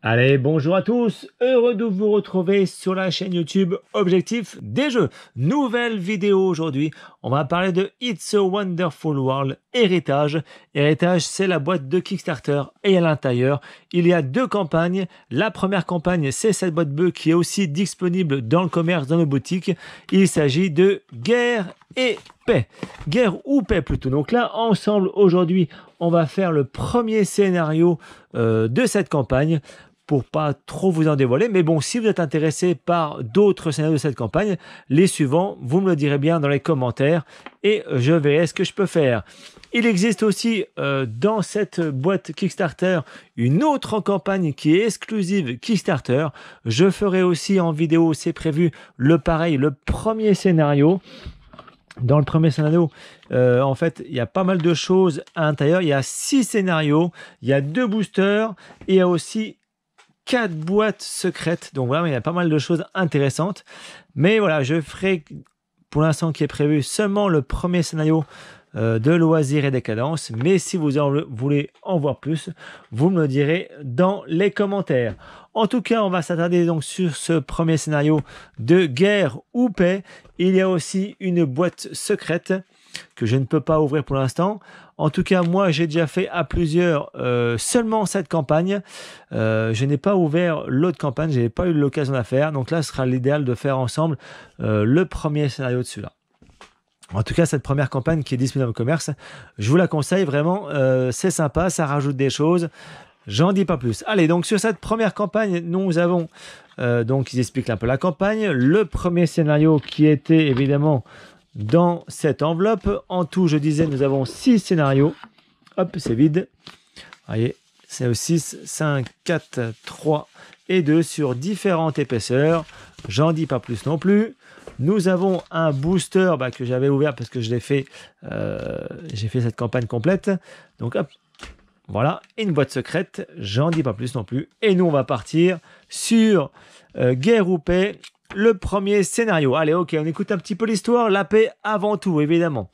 Allez, bonjour à tous, heureux de vous retrouver sur la chaîne YouTube Objectif des jeux. Nouvelle vidéo aujourd'hui, on va parler de It's a Wonderful World Héritage. Héritage, c'est la boîte de Kickstarter et à l'intérieur, il y a deux campagnes. La première campagne, c'est cette boîte bleue qui est aussi disponible dans le commerce, dans nos boutiques. Il s'agit de Guerre et paix. Guerre ou paix plutôt. Donc là, ensemble, aujourd'hui, on va faire le premier scénario euh, de cette campagne pour pas trop vous en dévoiler. Mais bon, si vous êtes intéressé par d'autres scénarios de cette campagne, les suivants, vous me le direz bien dans les commentaires et je verrai ce que je peux faire. Il existe aussi euh, dans cette boîte Kickstarter une autre campagne qui est exclusive Kickstarter. Je ferai aussi en vidéo, c'est prévu, le pareil, le premier scénario. Dans le premier scénario, euh, en fait, il y a pas mal de choses à l'intérieur. Il y a six scénarios, il y a deux boosters et il y a aussi quatre boîtes secrètes. Donc voilà, il y a pas mal de choses intéressantes. Mais voilà, je ferai pour l'instant qui est prévu seulement le premier scénario euh, de loisirs et décadence. Mais si vous voulez en voir plus, vous me le direz dans les commentaires. En tout cas, on va s'attarder donc sur ce premier scénario de guerre ou paix. Il y a aussi une boîte secrète que je ne peux pas ouvrir pour l'instant. En tout cas, moi, j'ai déjà fait à plusieurs euh, seulement cette campagne. Euh, je n'ai pas ouvert l'autre campagne, je n'ai pas eu l'occasion de la faire. Donc là, ce sera l'idéal de faire ensemble le premier scénario de celui-là. En tout cas, cette première campagne qui est disponible au commerce, je vous la conseille vraiment. Euh, c'est sympa, ça rajoute des choses. J'en dis pas plus. Allez, donc sur cette première campagne, nous avons euh, donc ils expliquent un peu la campagne. Le premier scénario qui était évidemment dans cette enveloppe. En tout, je disais, nous avons six scénarios. Hop, c'est vide. Vous voyez, c'est 6, 5, 4, 3, et deux sur différentes épaisseurs. J'en dis pas plus non plus. Nous avons un booster bah, que j'avais ouvert parce que je l'ai fait, euh, j'ai fait cette campagne complète. Donc voilà, une boîte secrète, j'en dis pas plus non plus. Et nous, on va partir sur euh, Guerre ou Paix, le premier scénario. Allez, ok, on écoute un petit peu l'histoire. La paix avant tout, évidemment.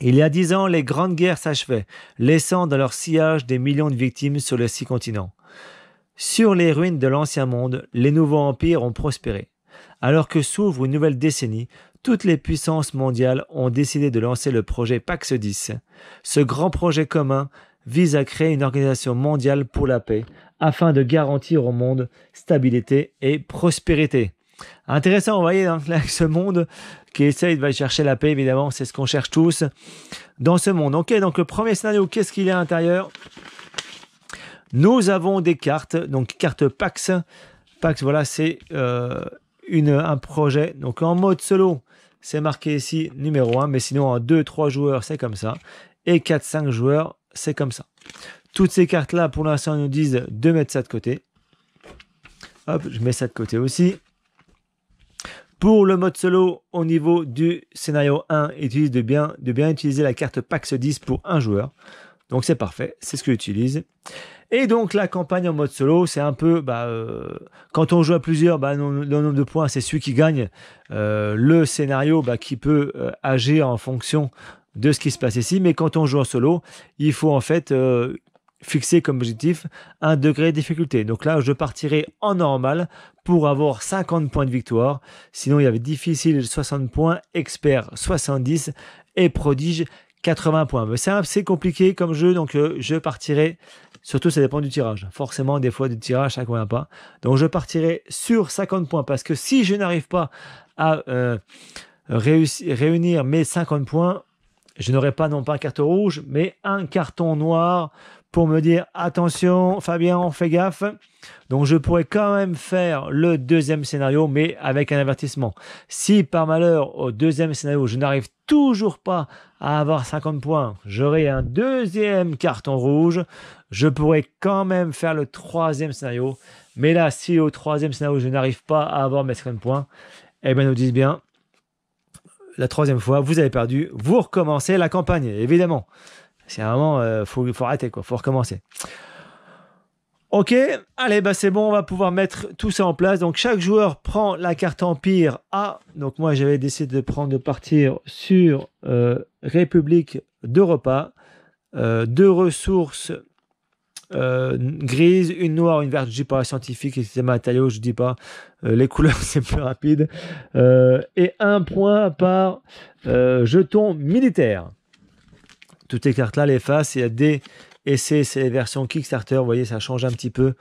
Il y a dix ans, les grandes guerres s'achevaient, laissant dans leur sillage des millions de victimes sur les six continents. Sur les ruines de l'Ancien Monde, les nouveaux empires ont prospéré. Alors que s'ouvre une nouvelle décennie, toutes les puissances mondiales ont décidé de lancer le projet Pax 10. Ce grand projet commun vise à créer une organisation mondiale pour la paix afin de garantir au monde stabilité et prospérité. Intéressant, vous voyez, hein, ce monde qui essaye de chercher la paix, évidemment, c'est ce qu'on cherche tous dans ce monde. Ok, donc le premier scénario, qu'est-ce qu'il y a à l'intérieur nous avons des cartes, donc carte Pax. Pax, voilà, c'est euh, un projet. Donc en mode solo, c'est marqué ici numéro 1, mais sinon en 2-3 joueurs, c'est comme ça. Et 4-5 joueurs, c'est comme ça. Toutes ces cartes-là, pour l'instant, nous disent de mettre ça de côté. Hop, je mets ça de côté aussi. Pour le mode solo, au niveau du scénario 1, utilise de bien, de bien utiliser la carte Pax 10 pour un joueur. Donc c'est parfait, c'est ce que j'utilise. Et donc la campagne en mode solo, c'est un peu, bah, euh, quand on joue à plusieurs, bah, le nombre de points, c'est celui qui gagne euh, le scénario bah, qui peut euh, agir en fonction de ce qui se passe ici. Mais quand on joue en solo, il faut en fait fixer comme objectif un degré de difficulté. Donc là, je partirai en normal pour avoir 50 points de victoire. Sinon, il y avait difficile 60 points, expert 70 et prodige 80 points. C'est c'est compliqué comme jeu, donc je partirai Surtout, ça dépend du tirage. Forcément, des fois, du tirage, ça ne convient pas. Donc, je partirai sur 50 points parce que si je n'arrive pas à euh, réunir mes 50 points, je n'aurai pas non pas un carton rouge, mais un carton noir pour me dire attention, Fabien, on fait gaffe. Donc je pourrais quand même faire le deuxième scénario, mais avec un avertissement. Si par malheur au deuxième scénario, je n'arrive toujours pas à avoir 50 points, j'aurai un deuxième carton rouge, je pourrais quand même faire le troisième scénario. Mais là, si au troisième scénario, je n'arrive pas à avoir mes 50 points, eh bien, nous disent bien, la troisième fois, vous avez perdu, vous recommencez la campagne, évidemment. C'est vraiment, euh, faut, faut arrêter, quoi, faut recommencer. Ok, allez, bah c'est bon, on va pouvoir mettre tout ça en place. Donc chaque joueur prend la carte Empire A. Donc moi j'avais décidé de prendre de partir sur euh, République d'Europa. repas. Euh, deux ressources euh, grise, une noire, une verte, je dis pas scientifique, c'est c'est matériaux, je dis pas euh, les couleurs, c'est plus rapide. Euh, et un point par jeton militaire. Toutes les cartes là, les faces, il y a des essais, c'est les versions Kickstarter, vous voyez, ça change un petit peu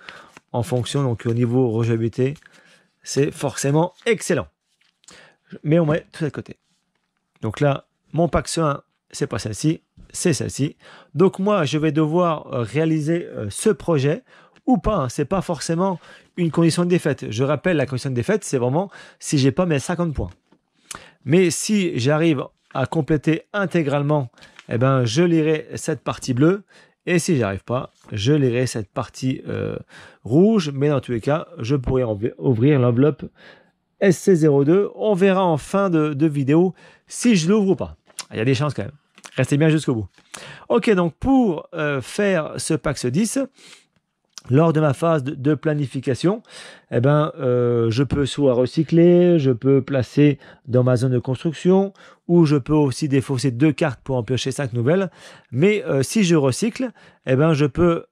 en fonction, donc au niveau rejouabilité, c'est forcément excellent. Mais on met tout à côté. Donc là, mon pack 1, c'est pas celle-ci, c'est celle-ci. Donc moi, je vais devoir euh, réaliser euh, ce projet ou pas. Hein. C'est pas forcément une condition de défaite. Je rappelle, la condition de défaite, c'est vraiment si j'ai pas mes 50 points. Mais si j'arrive à compléter intégralement, eh ben, je lirai cette partie bleue. Et si j'arrive pas, je lirai cette partie euh, rouge. Mais dans tous les cas, je pourrais ouvrir l'enveloppe SC02. On verra en fin de, de vidéo si je l'ouvre ou pas. Il y a des chances quand même. Restez bien jusqu'au bout. Ok, donc pour euh, faire ce Pax 10, lors de ma phase de planification, eh ben, euh, je peux soit recycler, je peux placer dans ma zone de construction, ou je peux aussi défausser deux cartes pour en piocher cinq nouvelles. Mais euh, si je recycle, eh ben, je peux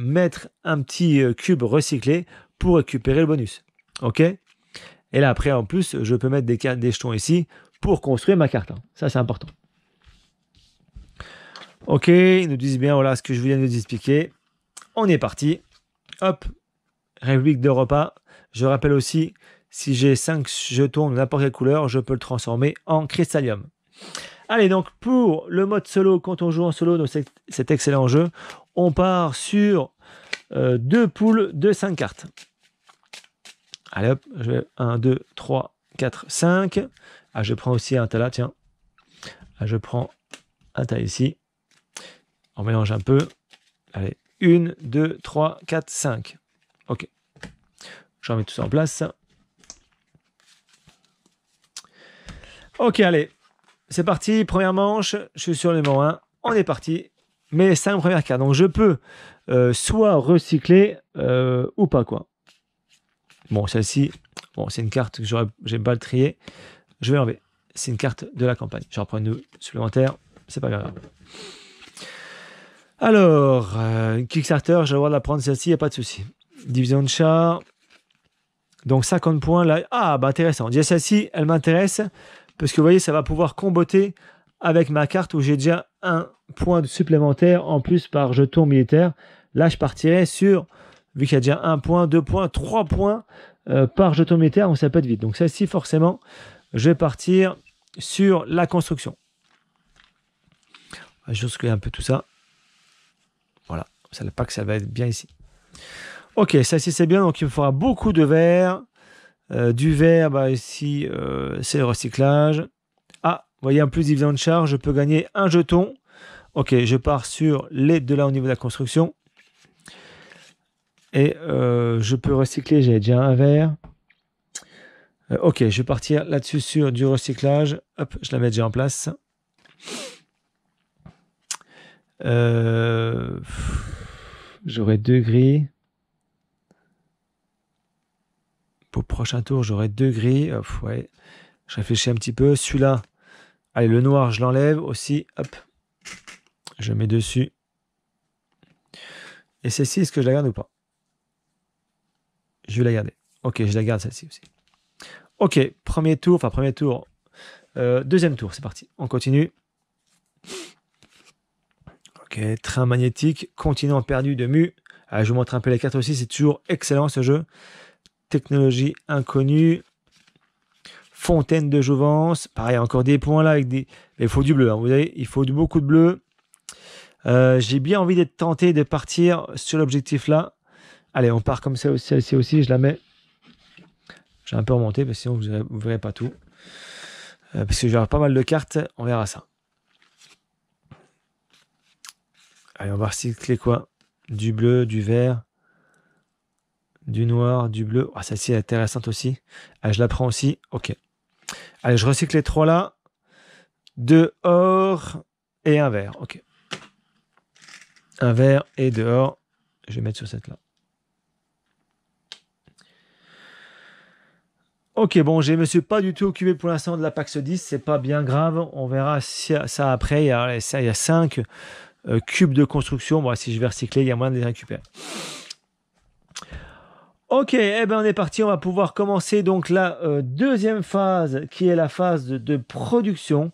mettre un petit cube recyclé pour récupérer le bonus. Ok Et là après, en plus, je peux mettre des, des jetons ici pour construire ma carte. Hein. Ça, c'est important. Ok, ils nous disent bien, voilà ce que je viens de vous expliquer. On est parti. Hop, République de repas. Je rappelle aussi, si j'ai 5 jetons de n'importe quelle couleur, je peux le transformer en cristallium. Allez, donc pour le mode solo, quand on joue en solo, dans cet excellent jeu, on part sur euh, deux poules de 5 cartes. Allez hop, je vais 1, 2, 3, 4, 5. Ah, je prends aussi un tas là, tiens. Ah, je prends un tas ici. On mélange un peu. Allez, une deux trois 4, 5. Ok. j'en mets tout ça en place. Ok, allez. C'est parti. Première manche. Je suis sur le numéro 1. On est parti. Mais un premières cartes. Donc je peux euh, soit recycler euh, ou pas, quoi. Bon, celle-ci, bon, c'est une carte que j'ai pas le trier. Je vais enlever C'est une carte de la campagne. Je reprends une supplémentaire. C'est pas grave. Alors, euh, Kickstarter, je vais avoir de la prendre celle-ci, il n'y a pas de souci. Division de chat. Donc 50 points là. Ah, bah intéressant. Déjà celle-ci, elle m'intéresse. Parce que vous voyez, ça va pouvoir comboter avec ma carte où j'ai déjà un point supplémentaire en plus par jeton militaire. Là, je partirai sur, vu qu'il y a déjà un point, deux points, trois points euh, par jeton militaire, on ça peut être vite. Donc celle-ci, forcément, je vais partir sur la construction. Je vais un peu tout ça. Ça, pas que ça va être bien ici. Ok, ça ici c'est bien, donc il me faudra beaucoup de verre. Euh, du verre, bah, ici euh, c'est le recyclage. Ah, vous voyez, en plus dividende de charge, je peux gagner un jeton. Ok, je pars sur les deux là au niveau de la construction. Et euh, je peux recycler, j'ai déjà un verre. ok, je vais partir là-dessus sur du recyclage. Hop, je la mets déjà en place. Euh j'aurai deux gris Pour prochain tour, j'aurai deux gris Hop, Je réfléchis un petit peu. Celui-là, allez, le noir, je l'enlève aussi. Hop, je mets dessus. Et celle-ci, est-ce que je la garde ou pas Je vais la garder. Ok, je la garde celle-ci aussi. Ok, premier tour, enfin premier tour. Euh, deuxième tour, c'est parti. On continue. Ok, train magnétique, continent perdu de Mu. Ah, je vous montre un peu les cartes aussi, c'est toujours excellent ce jeu. Technologie inconnue. Fontaine de Jouvence. Pareil, encore des points là avec des. il faut du bleu, hein. vous voyez, il faut beaucoup de bleu. Euh, j'ai bien envie d'être tenté de partir sur l'objectif là. Allez, on part comme ça aussi, aussi, je la mets. J'ai un peu remonté parce que sinon vous ne verrez, pas tout. Euh, parce que j'aurai pas mal de cartes, on verra ça. Allez, on va recycler quoi Du bleu, du vert, du noir, du bleu. Ah, celle-ci est intéressante aussi. Ah, je la prends aussi. Ok. Allez, je recycle les trois là. Dehors et un vert. Ok. Un vert et dehors. Je vais mettre sur cette là. Ok, bon, je ne me suis pas du tout occupé pour l'instant de la Pax 10, c'est pas bien grave, on verra ça après. Il y a, ça, il y euh, cube de construction. si je vais recycler, il y a moyen de les récupérer. Ok, et eh ben on est parti, on va pouvoir commencer donc la euh, deuxième phase qui est la phase de, production.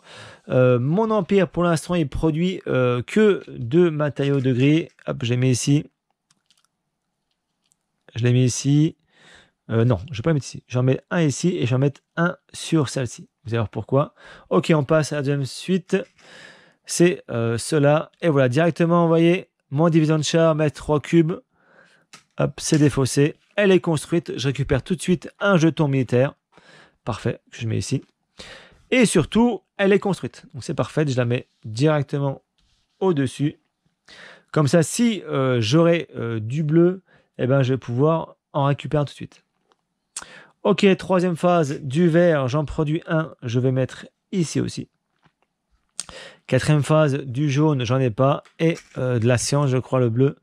Euh, mon empire pour l'instant il produit que deux matériaux de gris. Hop, je l'ai mis ici. Je l'ai mis ici. non, je ne vais pas mettre ici. J'en mets un ici et j'en mettre un sur celle-ci. Vous allez voir pourquoi. Ok, on passe à la deuxième suite c'est euh, cela. Et voilà, directement vous voyez, mon division de char, mettre 3 cubes. Hop, c'est défaussé. Elle est construite. Je récupère tout de suite un jeton militaire. Parfait, que je mets ici. Et surtout, elle est construite. Donc c'est parfait, je la mets directement au-dessus. Comme ça, si euh, j'aurai euh, du bleu, eh ben, je vais pouvoir en récupérer tout de suite. Ok, troisième phase, du vert, j'en produis un, je vais mettre ici aussi. Quatrième phase, du jaune, j'en ai pas. Et euh, de la science, je crois, le bleu.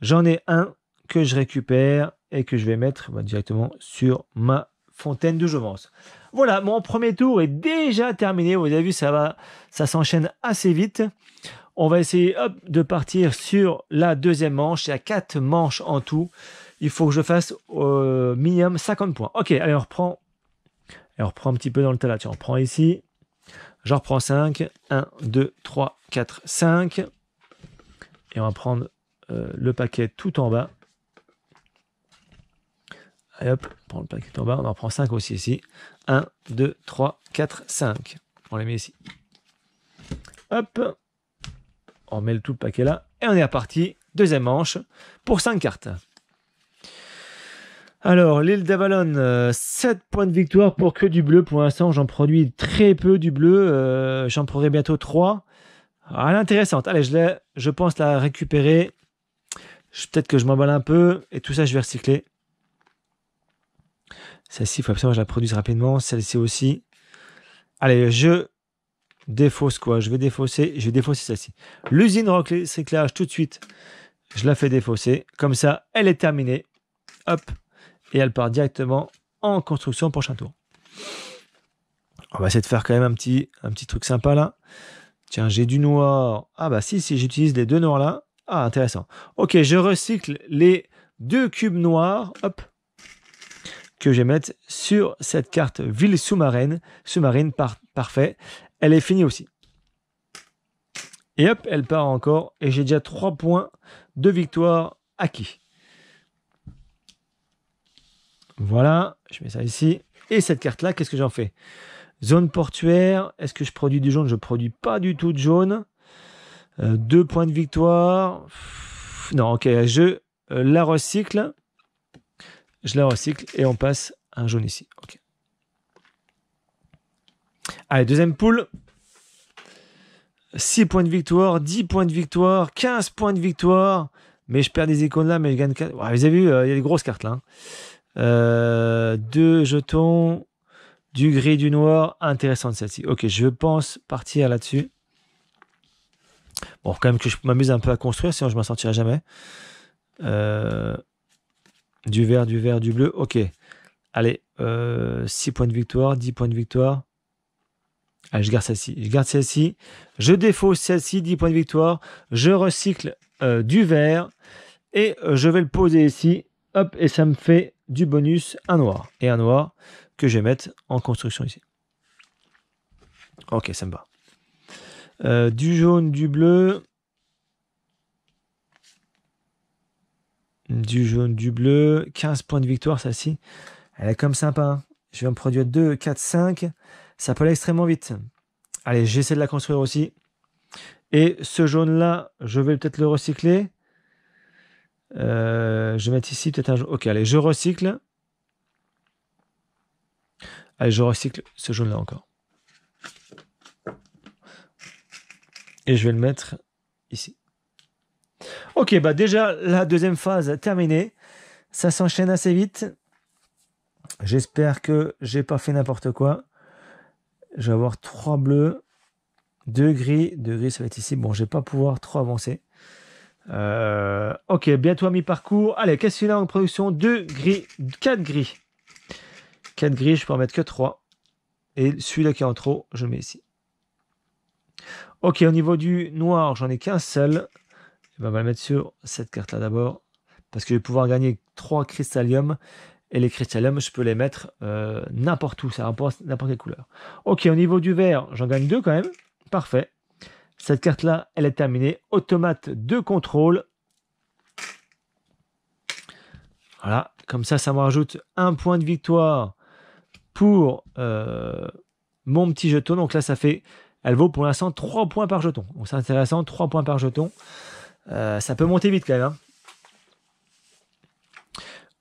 J'en ai un que je récupère et que je vais mettre bah, directement sur ma fontaine de jouvence Voilà, mon premier tour est déjà terminé. Vous avez vu, ça va, ça s'enchaîne assez vite. On va essayer de partir sur la deuxième manche. Il y a quatre manches en tout. Il faut que je fasse au euh, minimum 50 points. Ok, allez, on reprend. un petit peu dans le tas on reprend ici. J'en reprends 5. 1, 2, 3, 4, 5. Et on va prendre euh, le paquet tout en bas. Allez hop, on prend le paquet en bas. On en prend 5 aussi ici. 1, 2, 3, 4, 5. On les met ici. Hop. On met le tout le paquet là. Et on est reparti. Deuxième manche pour 5 cartes. Alors, l'île d'Avalon, 7 euh, points de victoire pour que du bleu. Pour l'instant, j'en produis très peu du bleu. Euh, j'en produirai bientôt 3. Ah, elle est intéressante. Allez, je, je pense la récupérer. peut-être que je m'emballe un peu. Et tout ça, je vais recycler. Celle-ci, il faut absolument que je la produise rapidement. Celle-ci aussi. Allez, je défausse quoi Je vais défausser. Je vais défausser celle-ci. L'usine recyclage, tout de suite. Je la fais défausser. Comme ça, elle est terminée. Hop et elle part directement en construction prochain tour. On va essayer de faire quand même un petit, un petit truc sympa là. Tiens, j'ai du noir. Ah bah si, si j'utilise les deux noirs là. Ah, intéressant. Ok, je recycle les deux cubes noirs. Hop. Que je vais mettre sur cette carte ville sous-marine. Sous-marine, parfait. Elle est finie aussi. Et hop, elle part encore. Et j'ai déjà trois points de victoire acquis. Voilà, je mets ça ici. Et cette carte-là, qu'est-ce que j'en fais Zone portuaire, est-ce que je produis du jaune Je ne produis pas du tout de jaune. Euh, deux points de victoire. Non, ok, je euh, la recycle. Je la recycle et on passe un jaune ici. Ok. Allez, deuxième poule. 6 points de victoire, 10 points de victoire, 15 points de victoire. Mais je perds des icônes là, mais je gagne 4. vous avez vu, euh, il y a des grosses cartes là. Hein. Euh, deux jetons du gris du noir. intéressant celle-ci. Ok, je pense partir là-dessus. Bon, quand même que je m'amuse un peu à construire, sinon je m'en sortirai jamais. Euh, du vert, du vert, du bleu. Ok. Allez, euh, Six 6 points de victoire, 10 points de victoire. Allez, je garde celle-ci. Je garde celle-ci. Je défausse celle-ci, 10 points de victoire. Je recycle du vert. Et je vais le poser ici. Hop, et ça me fait du bonus un noir. Et un noir que je vais mettre en construction ici. Ok, ça me va. Euh, du jaune, du bleu. Du jaune, du bleu. 15 points de victoire, celle-ci. Elle est comme sympa. Hein. Je vais en produire 2, 4, 5. Ça peut aller extrêmement vite. Allez, j'essaie de la construire aussi. Et ce jaune-là, je vais peut-être le recycler. Euh, je vais mettre ici peut-être un jaune. Ok, allez, je recycle. Allez, je recycle ce jaune-là encore. Et je vais le mettre ici. Ok, bah déjà, la deuxième phase terminée. Ça s'enchaîne assez vite. J'espère que j'ai pas fait n'importe quoi. Je vais avoir trois bleus, deux gris. Deux gris, ça va être ici. Bon, je vais pas pouvoir trop avancer. Euh, ok, bientôt à mi-parcours. Allez, qu'est-ce qu'il a en production 2 gris, 4 gris. 4 gris, je peux en mettre que 3. Et celui-là qui est en trop, je le mets ici. Ok, au niveau du noir, j'en ai qu'un seul. on va le mettre sur cette carte-là d'abord. Parce que je vais pouvoir gagner 3 cristalliums. Et les cristallium, je peux les mettre euh, n'importe où, ça rapporte n'importe quelle couleur. Ok, au niveau du vert, j'en gagne 2 quand même. Parfait. Cette carte-là, elle est terminée. Automate de contrôle. Voilà, comme ça, ça me rajoute un point de victoire pour euh, mon petit jeton. Donc là, ça fait, elle vaut pour l'instant 3 points par jeton. Donc c'est intéressant, 3 points par jeton. Euh, ça peut monter vite quand même. Hein.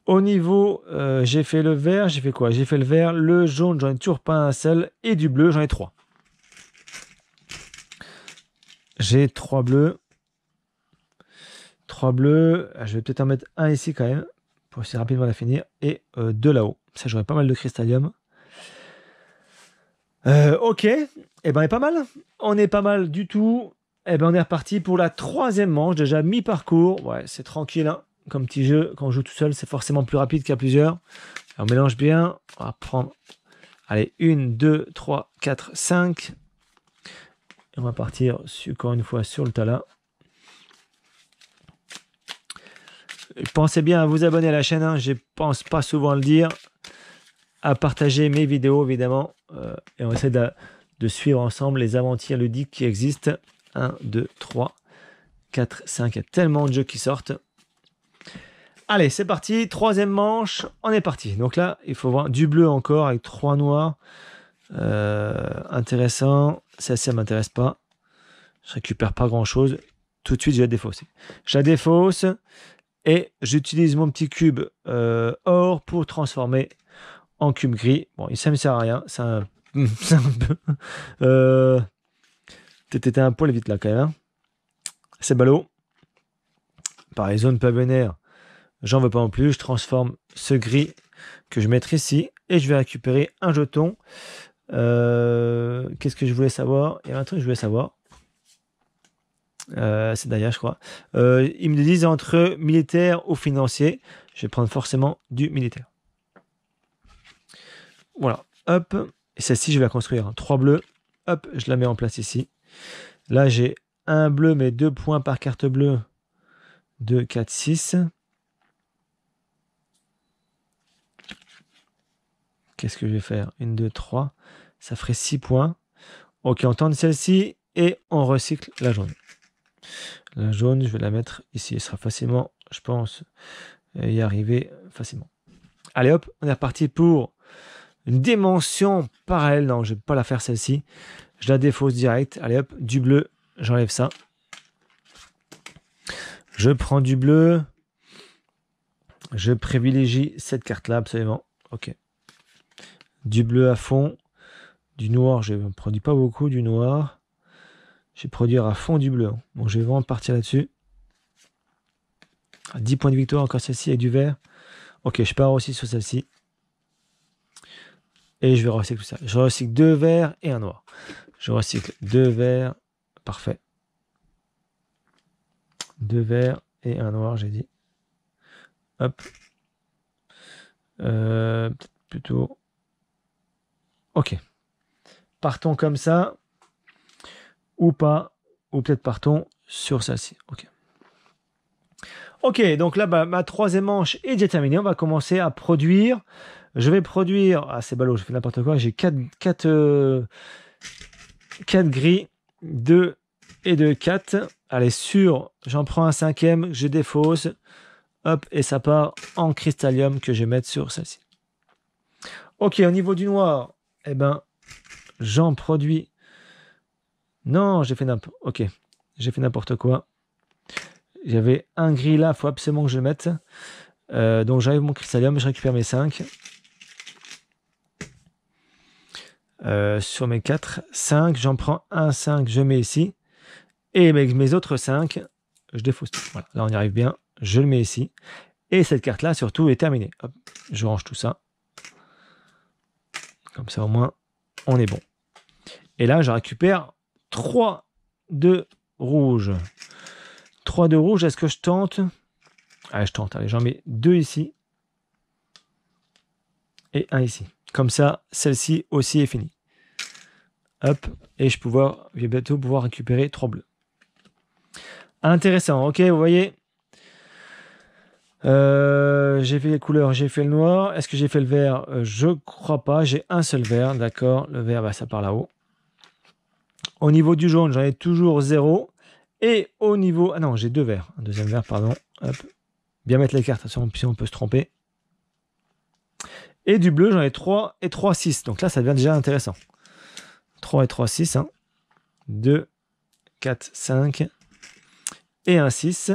Au niveau, euh, j'ai fait le vert, j'ai fait quoi J'ai fait le vert, le jaune, j'en ai toujours pas un seul, et du bleu, j'en ai 3. J'ai trois bleus. Trois bleus. Ah, je vais peut-être en mettre un ici quand même. Pour essayer rapidement la finir. Et euh, là-haut. Ça, j'aurais pas mal de cristallium. Euh, ok. et eh ben, on est pas mal. On est pas mal du tout. et eh ben, on est reparti pour la troisième manche. Déjà mi-parcours. Ouais, c'est tranquille. Hein. Comme petit jeu, quand on joue tout seul, c'est forcément plus rapide qu'à plusieurs. On mélange bien. On va prendre. Allez, 1, 2, 3, 4, 5. On va partir encore une fois sur le Tala. Pensez bien à vous abonner à la chaîne, hein. Je ne pense pas souvent le dire, à partager mes vidéos évidemment, euh, et on essaie de, de suivre ensemble les aventures ludiques qui existent. 1, 2, 3, 4, 5, il y a tellement de jeux qui sortent. Allez, c'est parti, troisième manche, on est parti. Donc là, il faut voir du bleu encore avec trois noirs. Euh, intéressant. ça ci m'intéresse pas. Je récupère pas grand-chose. Tout de suite, je la défausse. Je la défausse et j'utilise mon petit cube euh, or pour transformer en cube gris. Bon, ça ne me sert à rien. C'est un, peu... Euh, T'étais un poil vite là quand même. Hein. C'est ballot. Par les zones pas j'en veux pas en plus. Je transforme ce gris que je vais mettre ici et je vais récupérer un jeton euh, qu'est-ce que je voulais savoir Il y a un truc que je voulais savoir. Euh, c'est d'ailleurs, je crois. Euh, ils me disent entre militaire ou financier. Je vais prendre forcément du militaire. Voilà. Hop. Et celle-ci, je vais la construire. Hein. Trois bleus. Hop, je la mets en place ici. Là, j'ai un bleu, mais deux points par carte bleue. 2, 4, 6. Qu'est-ce que je vais faire Une, 2, trois. Ça ferait 6 points. Ok, on tente celle-ci et on recycle la jaune. La jaune, je vais la mettre ici. Elle sera facilement, je pense, euh, y arriver facilement. Allez hop, on est reparti pour une dimension parallèle. Non, je ne vais pas la faire celle-ci. Je la défausse direct. Allez hop, du bleu, j'enlève ça. Je prends du bleu. Je privilégie cette carte-là absolument. Ok. Du bleu à fond, du noir, je ne produis pas beaucoup du noir. Je vais produire à fond du bleu. Hein. Bon, je vais vraiment partir là-dessus. 10 points de victoire encore celle-ci et du vert. Ok, je pars aussi sur celle-ci. Et je vais recycler tout ça. Je recycle deux verts et un noir. Je recycle deux verts. Parfait. Deux verts et un noir, j'ai dit. Hop. Euh, plutôt Ok. Partons comme ça. Ou pas. Ou peut-être partons sur celle-ci. Ok. Ok, donc là, bas ma troisième manche est déterminée. On va commencer à produire. Je vais produire. Ah, c'est ballot, je fais n'importe quoi. J'ai 4, 4, 4 gris, 2 et 2, 4. Allez, sur, j'en prends un cinquième, je défausse. Hop, et ça part en cristallium que je vais mettre sur celle-ci. Ok, au niveau du noir, eh ben, j'en produis. Non, j'ai fait n'importe. Ok, j'ai fait n'importe quoi. J'avais un gris là, faut absolument que je le mette. Euh, donc j'arrive mon cristallium, je récupère mes 5. Euh, sur mes 4, 5, j'en prends un 5, je mets ici. Et avec mes autres 5, je défausse Voilà, là on y arrive bien, je le mets ici. Et cette carte-là, surtout, est terminée. je range tout ça. Comme ça, au moins, on est bon. Et là, je récupère 3 de rouge. 3 de rouge, est-ce que je tente Ah, je tente. Allez, j'en mets deux ici. Et un ici. Comme ça, celle-ci aussi est finie. Hop. Et je, pouvoir, bientôt pouvoir récupérer 3 bleus. Intéressant. Ok, vous voyez, euh, j'ai fait les couleurs, j'ai fait le noir. Est-ce que j'ai fait le vert euh, Je crois pas. J'ai un seul vert, d'accord. Le vert, bah, ça part là-haut. Au niveau du jaune, j'en ai toujours 0. Et au niveau... Ah non, j'ai deux verts. Un deuxième vert, pardon. Bien mettre les cartes, si on peut se tromper. Et du bleu, j'en ai 3 et 3, 6. Donc là, ça devient déjà intéressant. 3 et 3, 6. Hein. 2, 4, 5. Et un 6.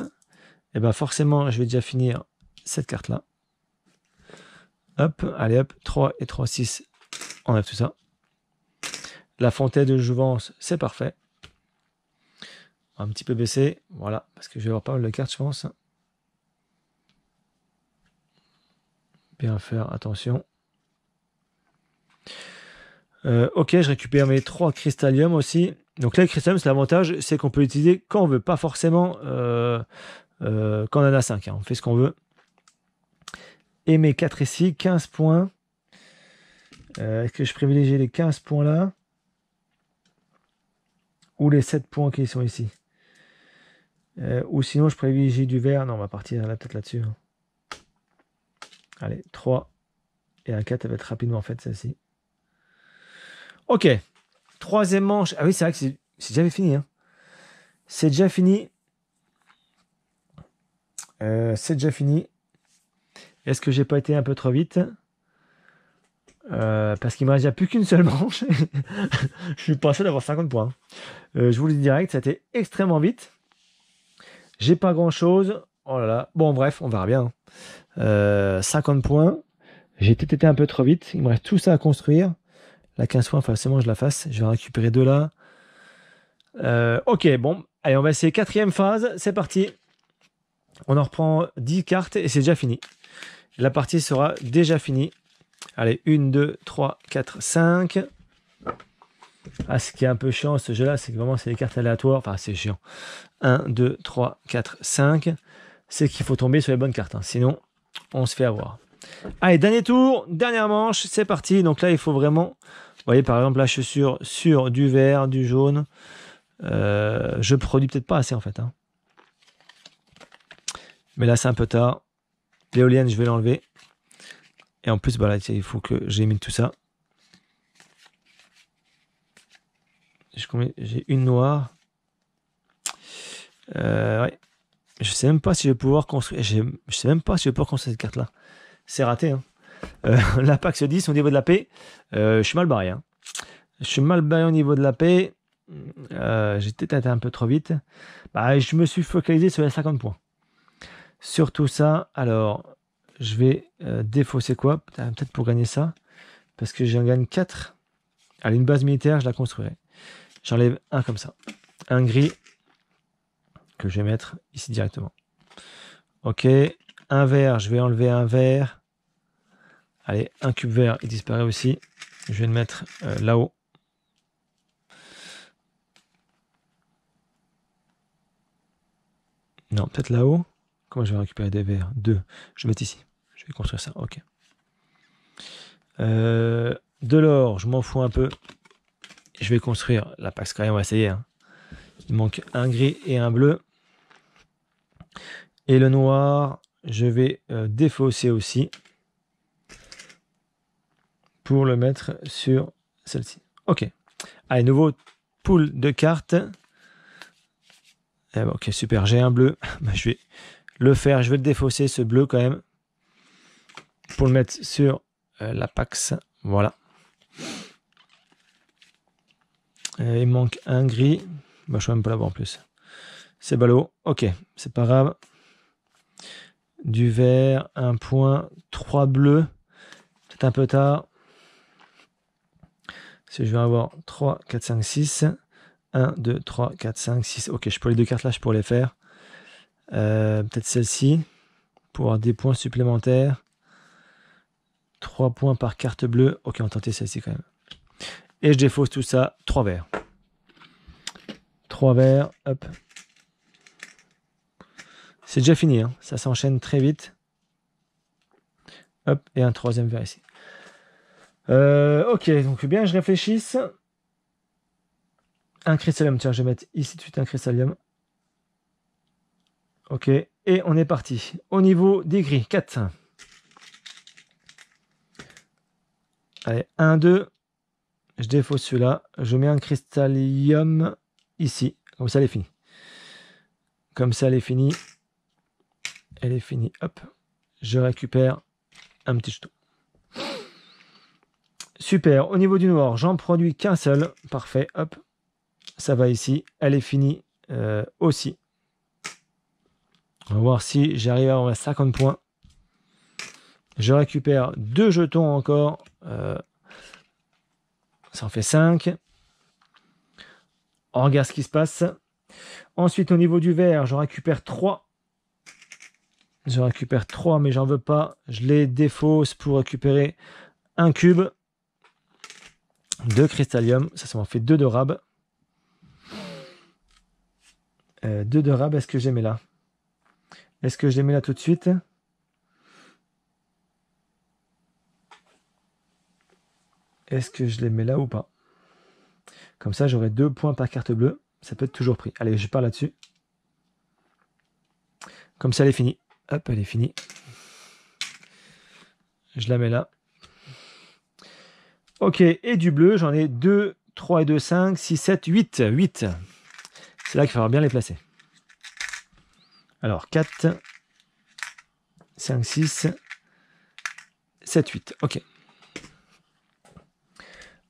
Et eh bien, forcément, je vais déjà finir cette carte-là. Hop, allez hop, 3 et 3, 6, on a tout ça. La fontaine de jouvence, c'est parfait. Un petit peu baissé, voilà, parce que je vais avoir pas mal de cartes, je pense. Bien faire attention. Euh, ok, je récupère mes 3 cristalliums aussi. Donc là, les cristallium, c'est l'avantage, c'est qu'on peut l'utiliser quand on veut, pas forcément euh, euh, on en a 5. Hein, on fait ce qu'on veut. Et mes 4 ici 15 points. Euh, est-ce que je privilégie les 15 points là Ou les 7 points qui sont ici euh, Ou sinon, je privilégie du vert. Non, on va partir là peut-être là-dessus. Hein. Allez, 3 et un 4, ça va être rapidement fait celle-ci. Ok. Troisième manche. Ah oui, c'est vrai que c'est déjà fini. C'est déjà fini. Hein. Euh, c'est déjà fini. Est-ce que j'ai pas été un peu trop vite euh, parce qu'il me reste plus qu'une seule manche. je suis passé d'avoir 50 points. Euh, je vous le dis direct, ça extrêmement vite. J'ai pas grand chose. Oh là là. Bon, bref, on verra bien. 50 points. J'ai été un peu trop vite. Il me reste tout ça à construire. La 15 points, forcément, je la fasse. Je vais récupérer deux là. ok, bon. Allez, on va essayer quatrième phase. C'est parti. On en reprend 10 cartes et c'est déjà fini. La partie sera déjà finie. Allez, 1, 2, 3, 4, 5. Ah, ce qui est un peu chiant ce jeu-là, c'est que vraiment c'est des cartes aléatoires. Enfin, c'est chiant. 1, 2, 3, 4, 5. C'est qu'il faut tomber sur les bonnes cartes. Hein. Sinon, on se fait avoir. Allez, dernier tour, dernière manche, c'est parti. Donc là, il faut vraiment. Vous voyez, par exemple, là, je suis sur, sur du vert, du jaune. Euh, je produis peut-être pas assez en fait. Hein. Mais là, c'est un peu tard. L'éolienne, je vais l'enlever. Et en plus, bah il faut que mis tout ça. J'ai une noire. Euh, je sais même pas si je vais pouvoir construire. Je sais même pas si je vais pouvoir construire cette carte-là. C'est raté. Hein. Euh, la PAC se dit au niveau de la paix. Euh, je suis mal barré. Hein. Je suis mal barré au niveau de la paix. J'ai peut-être été un peu trop vite. Bah, je me suis focalisé sur les 50 points. Sur tout ça, alors, je vais euh, défausser quoi ah, Peut-être pour gagner ça. Parce que j'en gagne 4. Allez, une base militaire, je la construirai. J'enlève un comme ça. Un gris que je vais mettre ici directement. Ok. Un vert, je vais enlever un vert. Allez, un cube vert, il disparaît aussi. Je vais le mettre euh, là-haut. Non, peut-être là-haut. Comment je vais récupérer des verres 2. Je vais ici. Je vais construire ça. Ok. Euh, de l'or, je m'en fous un peu. Je vais construire la Pax quand on va essayer. Hein. Il manque un gris et un bleu. Et le noir, je vais euh, défausser aussi pour le mettre sur celle-ci. Ok. Allez, nouveau pool de cartes. Eh ben, ok, super, j'ai un bleu. Bah, je vais le faire. Je vais le défausser, ce bleu quand même, pour le mettre sur euh, la Pax. Voilà. Euh, il manque un gris. Bah, je ne même pas l'avoir en plus. C'est ballot. Ok, c'est pas grave. Du vert, un point, trois bleus. c'est un peu tard. Si je vais avoir 3, 4, 5, 6. 1, 2, 3, 4, 5, 6. Ok, je peux les deux cartes là, je pourrais les faire. Euh, peut-être celle-ci, pour avoir des points supplémentaires. 3 points par carte bleue. Ok, on tentait celle-ci quand même. Et je défausse tout ça, 3 verts. 3 verts, hop. C'est déjà fini, hein. ça s'enchaîne très vite. Hop, et un troisième verre ici. Euh, ok, donc bien, je réfléchisse. Un cristallium, tiens, je vais mettre ici tout de suite un cristallium. Ok, et on est parti. Au niveau des gris, 4. Allez, 1, 2. Je défausse celui-là. Je mets un cristallium ici. Comme ça, elle est finie. Comme ça, elle est finie. Elle est finie. Hop. Je récupère un petit jeton. Super. Au niveau du noir, j'en produis qu'un seul. Parfait. Hop. Ça va ici. Elle est finie euh, aussi. On va voir si j'arrive à avoir 50 points. Je récupère deux jetons encore. Euh, ça en fait 5. On regarde ce qui se passe. Ensuite, au niveau du vert, je récupère 3. Je récupère 3, mais j'en veux pas. Je les défausse pour récupérer un cube de cristallium. Ça, ça m'en fait 2 de rab. 2 euh, de rab, est-ce que j'ai mis là est-ce que je les mets là tout de suite Est-ce que je les mets là ou pas Comme ça, j'aurai deux points par carte bleue. Ça peut être toujours pris. Allez, je pars là-dessus. Comme ça, elle est finie. Hop, elle est finie. Je la mets là. Ok, et du bleu, j'en ai 2, 3 et 2, 5, 6, 7, 8. 8. C'est là qu'il va falloir bien les placer. Alors 4, 5, 6, 7, 8. Ok.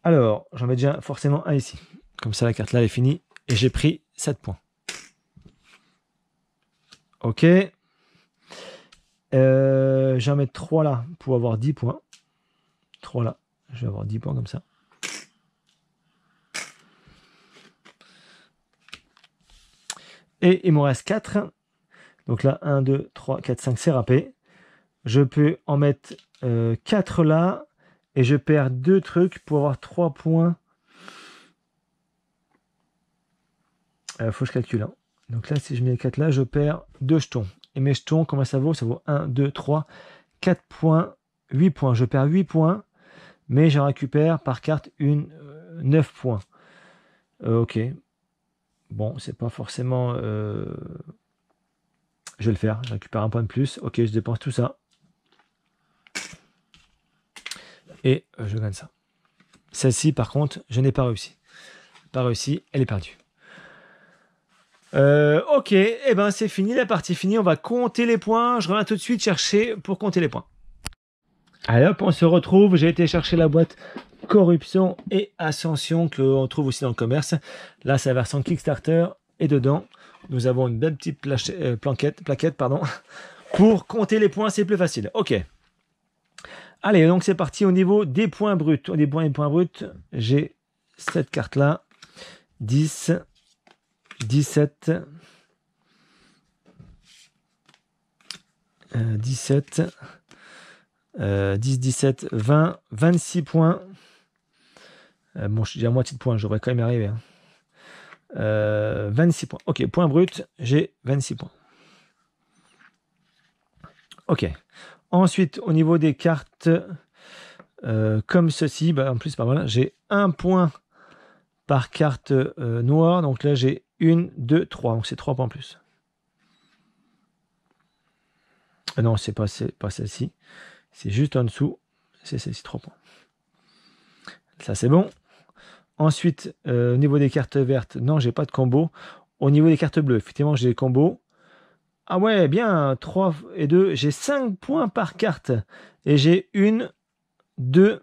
Alors, j'en mets déjà forcément un ici. Comme ça, la carte là, elle est finie. Et j'ai pris 7 points. Ok. Euh, j'en mets 3 là pour avoir 10 points. 3 là. Je vais avoir 10 points comme ça. Et il me reste 4 donc là, 1, 2, 3, 4, 5, c'est râpé. Je peux en mettre 4 euh, là. Et je perds 2 trucs pour avoir 3 points. Euh, faut que je calcule. Hein. Donc là, si je mets 4 là, je perds 2 jetons. Et mes jetons, comment ça vaut Ça vaut 1, 2, 3, 4 points, 8 points. Je perds 8 points, mais je récupère par carte une, 9 euh, points. Euh, ok. Bon, c'est pas forcément... Je vais le faire. Je récupère un point de plus. Ok, je dépense tout ça. Et euh, je gagne ça. Celle-ci, par contre, je n'ai pas réussi. Pas réussi, elle est perdue. Euh, ok, et eh ben c'est fini, la partie finie. On va compter les points. Je reviens tout de suite chercher pour compter les points. Allez hop, on se retrouve. J'ai été chercher la boîte Corruption et Ascension que l'on trouve aussi dans le commerce. Là, c'est la version Kickstarter. Et dedans, nous avons une belle petite euh, planquette, plaquette pardon, pour compter les points, c'est plus facile. Ok. Allez, donc c'est parti au niveau des points bruts. Au niveau des points bruts, j'ai cette carte-là. 10, 17, 17, 10, 17, 20, 26 points. Euh, bon, je suis déjà à moitié de points, j'aurais quand même arrivé, Hein. 26 euh, points. Ok, point brut, j'ai 26 points. Ok. Ensuite, au niveau des cartes, euh, comme ceci, bah, en plus, bah, voilà, j'ai un point par carte euh, noire. Donc là, j'ai une, deux, trois. Donc c'est trois points en plus. Ah non, c'est pas, pas celle-ci. C'est juste en dessous. C'est celle-ci, trois points. Ça, c'est bon. Ensuite, euh, au niveau des cartes vertes, non, j'ai pas de combo. Au niveau des cartes bleues, effectivement, j'ai des combos. Ah ouais, bien, 3 et 2, j'ai 5 points par carte. Et j'ai une, 2,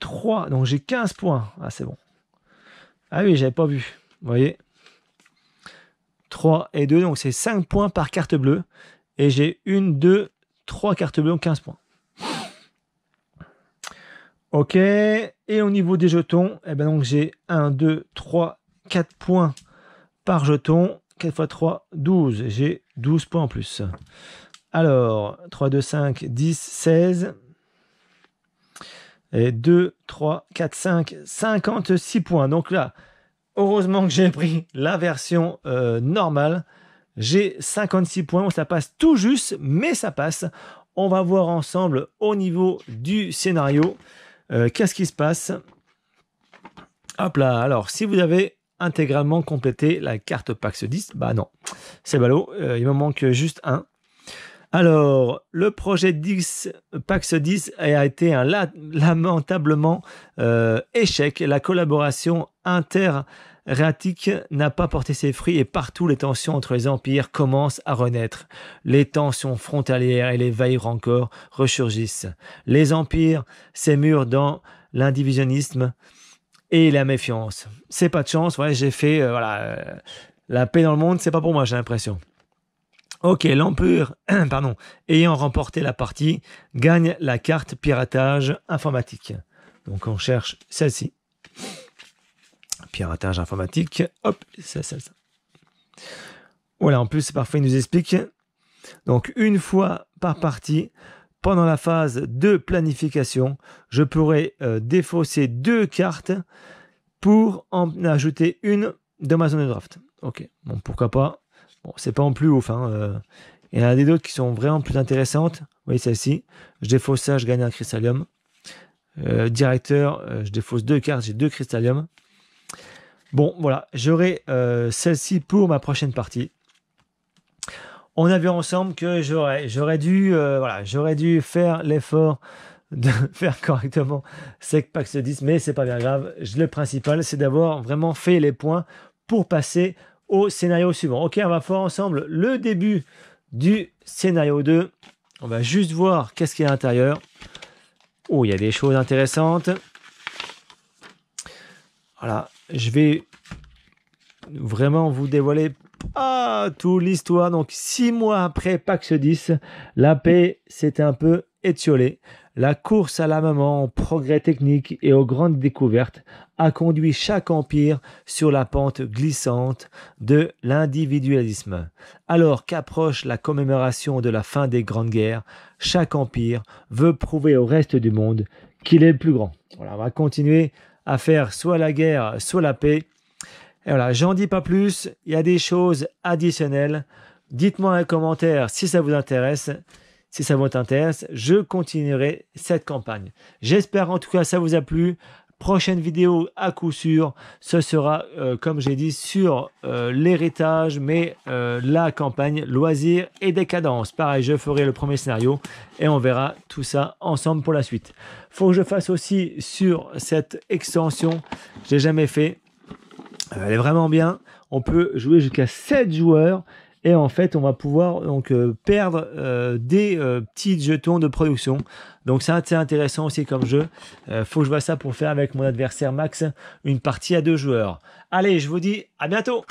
3. Donc j'ai 15 points. Ah, c'est bon. Ah oui, j'avais pas vu. Vous voyez 3 et 2, donc c'est 5 points par carte bleue. Et j'ai une, 2, 3 cartes bleues, donc 15 points. Ok, et au niveau des jetons, eh ben donc j'ai 1, 2, 3, 4 points par jeton. 4 x 3, 12. J'ai 12 points en plus. Alors, 3, 2, 5, 10, 16. Et 2, 3, 4, 5, 56 points. Donc là, heureusement que j'ai pris la version euh, normale. J'ai 56 points, ça passe tout juste, mais ça passe. On va voir ensemble au niveau du scénario. Euh, qu'est-ce qui se passe Hop là, alors si vous avez intégralement complété la carte Pax 10, bah non, c'est ballot, euh, il me manque juste un. Alors, le projet Pax 10 a été un lamentablement euh, échec. La collaboration inter Ratik n'a pas porté ses fruits et partout les tensions entre les empires commencent à renaître. Les tensions frontalières et les veilles encore resurgissent. Les empires s'émurent dans l'indivisionnisme et la méfiance. C'est pas de chance, ouais, j'ai fait euh, euh, la paix dans le monde, c'est pas pour moi, j'ai l'impression. Ok, l'Empire, pardon, ayant remporté la partie, gagne la carte piratage informatique. Donc on cherche celle-ci piratage informatique. Hop, c'est ça, Voilà, en plus, parfois, il nous explique. Donc, une fois par partie, pendant la phase de planification, je pourrais euh, défausser deux cartes pour en ajouter une de ma zone de draft. Ok, bon, pourquoi pas. Bon, c'est pas en plus ouf. Hein, euh. Il y en a des autres qui sont vraiment plus intéressantes. Vous voyez celle-ci. Je défausse ça, je gagne un cristallium. Euh, directeur, je défausse deux cartes, j'ai deux cristallium Bon, voilà, j'aurai euh, celle-ci pour ma prochaine partie. On a vu ensemble que j'aurais, j'aurais dû, euh, voilà, j'aurais dû faire l'effort de faire correctement se 10, mais c'est pas bien grave. Le principal, c'est d'avoir vraiment fait les points pour passer au scénario suivant. Ok, on va faire ensemble le début du scénario 2. On va juste voir qu'est-ce qu'il y a à l'intérieur. Oh, il y a des choses intéressantes. Voilà, je vais vraiment vous dévoiler ah, toute l'histoire. Donc, six mois après Pax 10, la paix s'est un peu étiolée. La course à la maman, au progrès technique et aux grandes découvertes, a conduit chaque empire sur la pente glissante de l'individualisme. Alors qu'approche la commémoration de la fin des grandes guerres, chaque empire veut prouver au reste du monde qu'il est le plus grand. Voilà, on va continuer à faire soit la guerre, soit la paix. Et voilà, j'en dis pas plus, il y a des choses additionnelles. Dites-moi un commentaire si ça vous intéresse. Si ça vous intéresse, je continuerai cette campagne. J'espère en tout cas ça vous a plu prochaine vidéo à coup sûr, ce sera, euh, comme j'ai dit, sur euh, l'héritage, mais euh, la campagne loisirs et décadence. Pareil, je ferai le premier scénario et on verra tout ça ensemble pour la suite. Faut que je fasse aussi sur cette extension, j'ai jamais fait. Elle est vraiment bien. On peut jouer jusqu'à 7 joueurs et en fait, on va pouvoir donc euh, perdre euh, des euh, petits jetons de production. Donc c'est intéressant aussi comme jeu. faut que je vois ça pour faire avec mon adversaire Max une partie à deux joueurs. Allez, je vous dis à bientôt